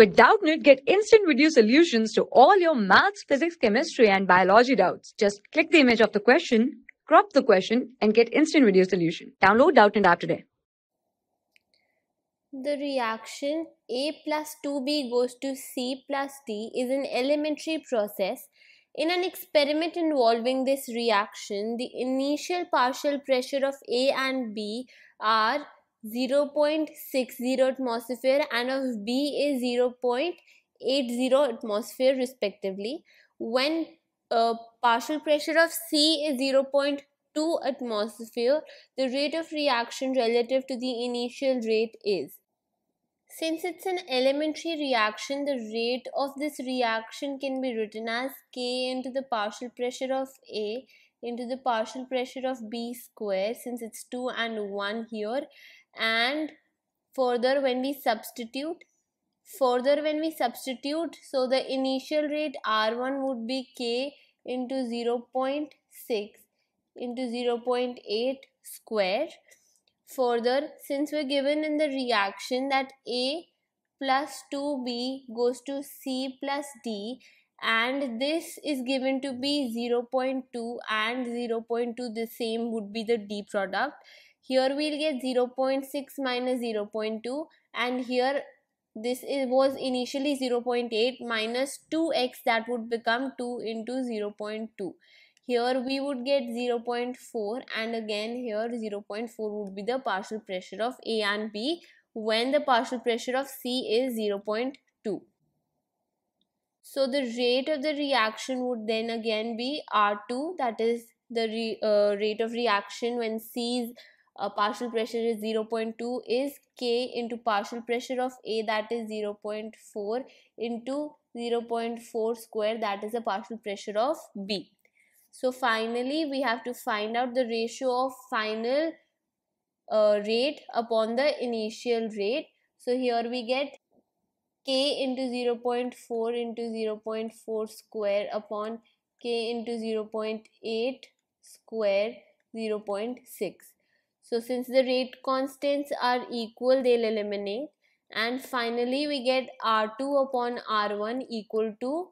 With Doubtnit, get instant video solutions to all your maths, physics, chemistry, and biology doubts. Just click the image of the question, crop the question, and get instant video solution. Download Doubtnit app today. The reaction A plus 2B goes to C plus D is an elementary process. In an experiment involving this reaction, the initial partial pressure of A and B are 0.60 atmosphere and of B is 0.80 atmosphere respectively. When a partial pressure of C is 0.2 atmosphere, the rate of reaction relative to the initial rate is. Since it's an elementary reaction, the rate of this reaction can be written as K into the partial pressure of A into the partial pressure of B square since it's 2 and 1 here and further when we substitute further when we substitute so the initial rate r1 would be k into 0 0.6 into 0 0.8 square further since we're given in the reaction that a plus 2b goes to c plus d and this is given to be 0 0.2 and 0 0.2 the same would be the d product here we'll get 0 0.6 minus 0 0.2 and here this is, was initially 0 0.8 minus 2x that would become 2 into 0 0.2 here we would get 0 0.4 and again here 0 0.4 would be the partial pressure of A and B when the partial pressure of C is 0 0.2. So the rate of the reaction would then again be R2 that is the re, uh, rate of reaction when C is uh, partial pressure is 0.2 is K into partial pressure of A that is 0.4 into 0.4 square that is the partial pressure of B. So finally we have to find out the ratio of final uh, rate upon the initial rate. So here we get K into 0.4 into 0.4 square upon K into 0.8 square 0.6. So since the rate constants are equal, they'll eliminate. And finally, we get R2 upon R1 equal to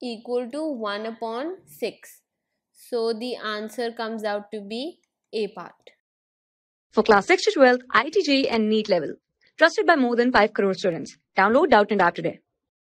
equal to 1 upon 6. So the answer comes out to be A part. For class 6 to 12, ITG and NEET level. Trusted by more than 5 crore students. Download Doubt and App today.